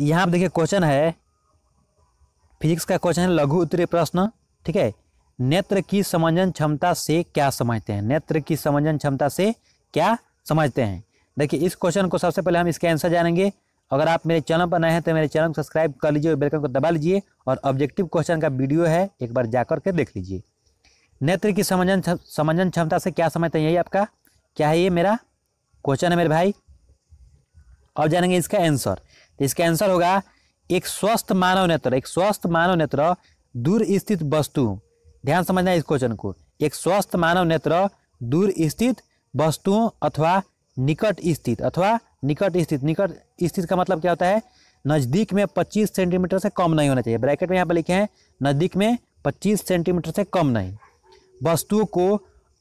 यहाँ पर देखिए क्वेश्चन है फिजिक्स का क्वेश्चन है लघु उत्तरीय प्रश्न ठीक है नेत्र की समंजन क्षमता से क्या समझते हैं नेत्र की समंजन क्षमता से क्या समझते हैं देखिए इस क्वेश्चन को सबसे पहले हम इसके आंसर जानेंगे अगर आप मेरे चैनल पर नए हैं तो मेरे चैनल को सब्सक्राइब कर लीजिए और बेलकन को दबा लीजिए और ऑब्जेक्टिव क्वेश्चन का वीडियो है एक बार जाकर के देख लीजिए नेत्र की समंजन समंजन क्षमता से क्या समझते हैं यही आपका क्या है ये मेरा क्वेश्चन है मेरे भाई अब जानेंगे इसका आंसर तो इसका आंसर होगा एक स्वस्थ मानव नेत्र एक स्वस्थ मानव नेत्र दूर स्थित वस्तु ध्यान समझना इस क्वेश्चन को एक स्वस्थ मानव नेत्र दूर स्थित वस्तुओं अथवा निकट स्थित अथवा निकट स्थित निकट स्थित का मतलब क्या होता है नज़दीक में 25 सेंटीमीटर से कम नहीं होना चाहिए ब्रैकेट में यहाँ पर लिखे हैं नज़दीक में 25 सेंटीमीटर से कम नहीं वस्तुओं को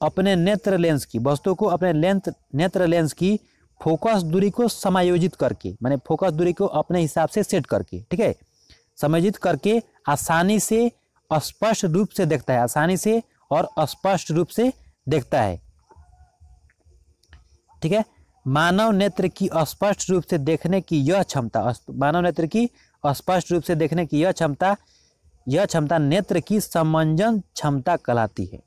अपने नेत्र लेंस की वस्तुओं को अपने लेंथ नेत्र लेंस की फोकस दूरी को समायोजित करके माने फोकस दूरी को अपने हिसाब से सेट करके ठीक है समायोजित करके आसानी से स्पष्ट रूप से देखता है आसानी से और स्पष्ट रूप से देखता है ठीक है मानव नेत्र की स्पष्ट रूप से देखने की यह क्षमता मानव नेत्र की स्पष्ट रूप से देखने की यह क्षमता यह क्षमता नेत्र की समंजन क्षमता कहलाती है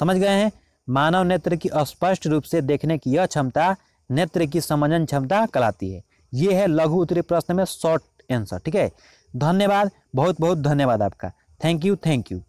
समझ गए हैं मानव नेत्र की स्पष्ट रूप से देखने की यह क्षमता नेत्र की समंजन क्षमता कराती है ये है लघु उत्तरी प्रश्न में शॉर्ट आंसर ठीक है धन्यवाद बहुत बहुत धन्यवाद आपका थैंक यू थैंक यू